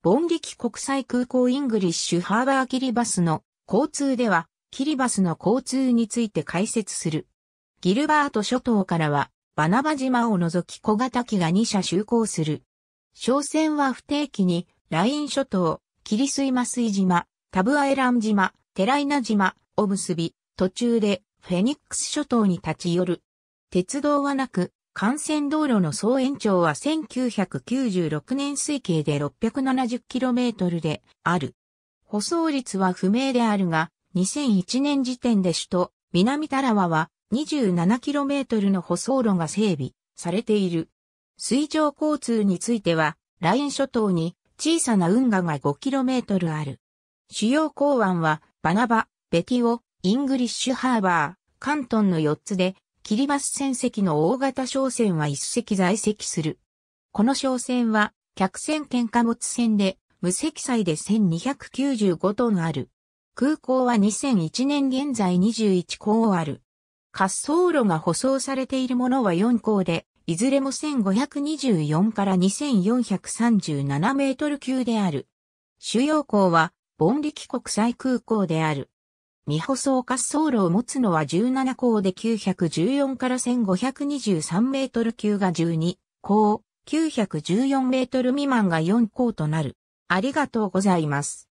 ボンリキ国際空港イングリッシュハーバーキリバスの交通では、キリバスの交通について解説する。ギルバート諸島からは、バナバ島を除き小型機が2社就航する。商船は不定期に、ライン諸島、キリスイマスイ島、タブアエラン島、テライナ島を結び、途中でフェニックス諸島に立ち寄る。鉄道はなく、幹線道路の総延長は1996年推計で 670km である。舗装率は不明であるが、2001年時点で首都、南タラワは 27km の舗装路が整備されている。水上交通については、ライン諸島に小さな運河が 5km ある。主要港湾は、バナバ、ベティオ、イングリッシュハーバー、関東の4つで、キリバス船籍の大型商船は一隻在籍する。この商船は、客船兼貨物船で、無積載で1295トンある。空港は2001年現在21港ある。滑走路が舗装されているものは4港で、いずれも1524から2437メートル級である。主要港は、ボンリキ国際空港である。未舗装滑走路を持つのは17校で914から1523メートル級が12校、914メートル未満が4校となる。ありがとうございます。